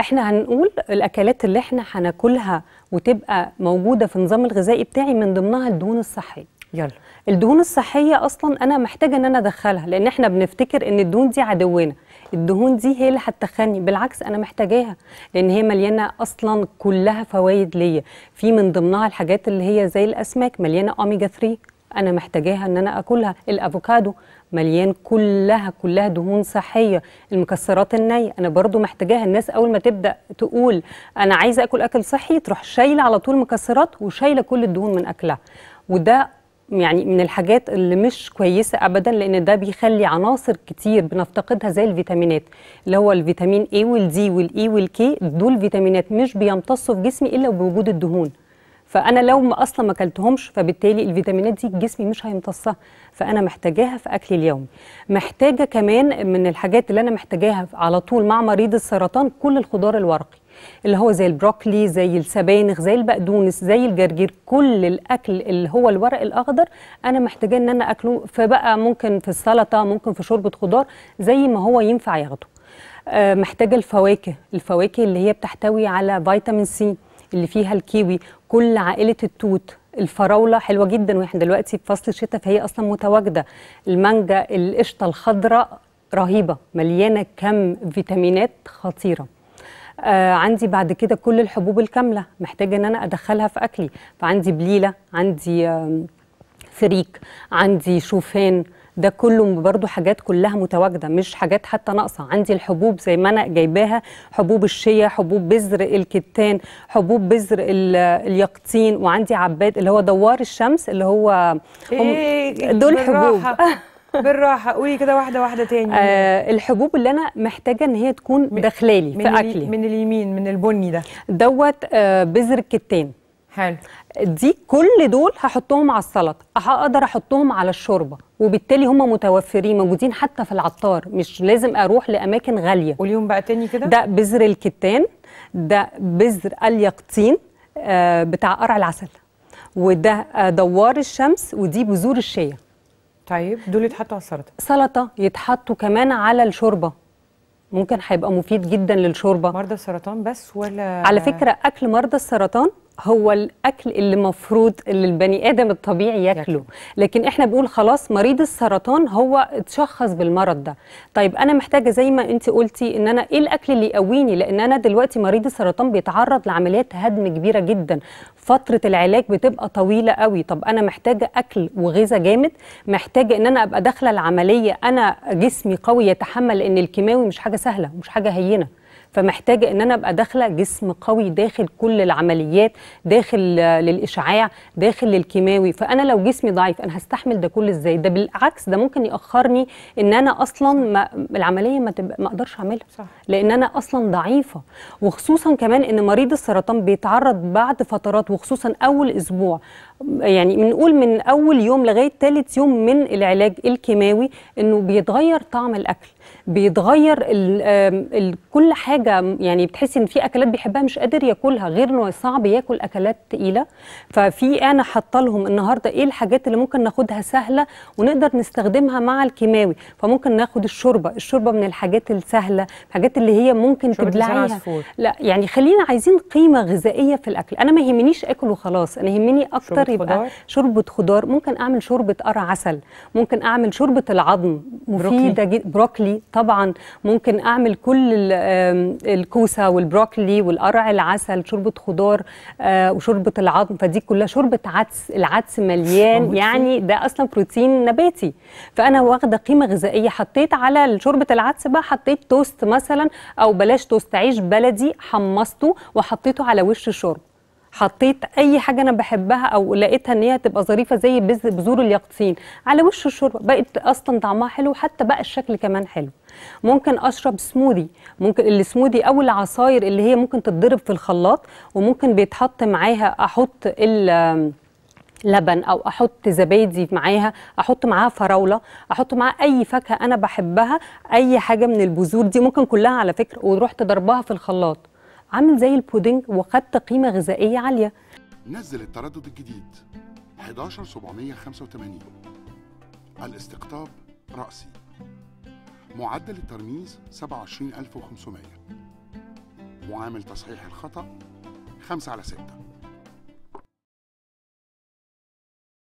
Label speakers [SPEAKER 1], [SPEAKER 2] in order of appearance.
[SPEAKER 1] احنا هنقول الاكلات اللي احنا هناكلها وتبقى موجوده في النظام الغذائي بتاعي من ضمنها الدهون الصحيه يلا الدهون الصحيه اصلا انا محتاجه ان انا ادخلها لان احنا بنفتكر ان الدهون دي عدونا الدهون دي هي اللي هتخني بالعكس انا محتاجاها لان هي مليانه اصلا كلها فوائد ليا في من ضمنها الحاجات اللي هي زي الاسماك مليانه اوميجا 3 انا محتاجاها ان انا اكلها الافوكادو مليان كلها كلها دهون صحيه المكسرات النيه انا برضو محتاجاها الناس اول ما تبدا تقول انا عايزه اكل اكل صحي تروح شايله على طول مكسرات وشايله كل الدهون من اكلها وده يعني من الحاجات اللي مش كويسة أبدا لأن ده بيخلي عناصر كتير بنفتقدها زي الفيتامينات اللي هو الفيتامين A والD والE والK دول فيتامينات مش بيمتصوا في جسمي إلا بوجود الدهون فانا لو ما اصلا ما اكلتهمش فبالتالي الفيتامينات دي جسمي مش هيمتصها فانا محتاجاها في اكلي اليومي محتاجه كمان من الحاجات اللي انا محتاجاها على طول مع مريض السرطان كل الخضار الورقي اللي هو زي البروكلي زي السبانخ زي البقدونس زي الجرجير كل الاكل اللي هو الورق الاخضر انا محتاجاه ان انا اكله فبقى ممكن في السلطه ممكن في شوربه خضار زي ما هو ينفع ياخده آه، محتاجه الفواكه الفواكه اللي هي بتحتوي على فيتامين سي اللي فيها الكيوي كل عائله التوت الفراوله حلوه جدا واحنا دلوقتي في فصل الشتاء فهي اصلا متواجده المانجا القشطه الخضراء رهيبه مليانه كم فيتامينات خطيره آه عندي بعد كده كل الحبوب الكامله محتاجه ان انا ادخلها في اكلي فعندي بليله عندي آه فريك عندي شوفان ده كله برضو حاجات كلها متواجده مش حاجات حتى ناقصه عندي الحبوب زي ما انا جايباها حبوب الشيا حبوب بذر الكتان حبوب بذر اليقطين وعندي عباد اللي هو دوار الشمس اللي هو إيه دول حبوب بالراحه قولي كده واحده واحده تاني آه الحبوب اللي انا محتاجه ان هي تكون داخلالي في اكلي من اليمين من البني ده دوت آه بذر الكتان حلو دي كل دول هحطهم على السلطه هقدر احطهم على الشوربه وبالتالي هم متوفرين موجودين حتى في العطار مش لازم اروح لاماكن غاليه واليوم بقى تاني كده ده بذر الكتان ده بذر اليقطين آه بتاع قرع العسل وده آه، دوار الشمس ودي بذور الشيا طيب دول يتحطوا على السلطه سلطه يتحطوا كمان على الشوربه ممكن هيبقى مفيد جدا للشوربه مرضى السرطان بس ولا على فكره اكل مرضى السرطان هو الاكل اللي مفروض اللي البني ادم الطبيعي ياكله لكن احنا بنقول خلاص مريض السرطان هو اتشخص بالمرض ده طيب انا محتاجه زي ما انت قلتي ان انا ايه الاكل اللي يقويني لان انا دلوقتي مريض السرطان بيتعرض لعمليات هدم كبيره جدا فتره العلاج بتبقى طويله قوي طب انا محتاجه اكل وغذاء جامد محتاجه ان انا ابقى داخله العمليه انا جسمي قوي يتحمل ان الكيماوي مش حاجه سهله ومش حاجه هينه فمحتاجه ان انا ابقى داخله جسم قوي داخل كل العمليات داخل للاشعاع داخل للكيماوي فانا لو جسمي ضعيف انا هستحمل ده كله ازاي ده بالعكس ده ممكن ياخرني ان انا اصلا ما العمليه ما, تبقى ما اقدرش اعملها صح. لان انا اصلا ضعيفه وخصوصا كمان ان مريض السرطان بيتعرض بعد فترات وخصوصا اول اسبوع يعني بنقول من اول يوم لغايه ثالث يوم من العلاج الكيماوي انه بيتغير طعم الاكل بيتغير الـ الـ كل حاجه يعني بتحسي ان في اكلات بيحبها مش قادر ياكلها غير انه صعب ياكل اكلات تقيله ففي انا حاطه لهم النهارده ايه الحاجات اللي ممكن ناخدها سهله ونقدر نستخدمها مع الكيماوي فممكن ناخد الشوربه الشوربه من الحاجات السهله الحاجات اللي هي ممكن تبلعيها لا يعني خلينا عايزين قيمه غذائيه في الاكل انا ما يهمنيش اكل وخلاص انا يهمني اكتر يبقى شوربه خضار ممكن اعمل شوربه قرع عسل ممكن اعمل شوربه العظم مفيده جدا بروكلي طبعا ممكن اعمل كل الكوسه والبروكلي والقرع العسل شوربه خضار آه، وشوربه العظم فدي كلها شوربه عدس العدس مليان يعني ده اصلا بروتين نباتي فانا واخده قيمه غذائيه حطيت على شوربه العدس بقى حطيت توست مثلا او بلاش توست عيش بلدي حمصته وحطيته على وش الشوربه حطيت اي حاجه انا بحبها او لقيتها ان هي تبقى ظريفه زي بذور اليقطين على وش الشوربه بقت اصلا طعمها حلو حتى بقى الشكل كمان حلو ممكن اشرب سموذي ممكن السموذي او العصاير اللي هي ممكن تتضرب في الخلاط وممكن بيتحط معاها احط ال لبن او احط زبادي معاها احط معاها فراوله احط معاها اي فاكهه انا بحبها اي حاجه من البذور دي ممكن كلها على فكره ورحت ضربها في الخلاط عامل زي البودنج وخدت قيمه غذائيه عاليه نزل التردد الجديد 11785 الاستقطاب رأسي معدل الترميز 27500 معامل تصحيح الخطأ 5 على 6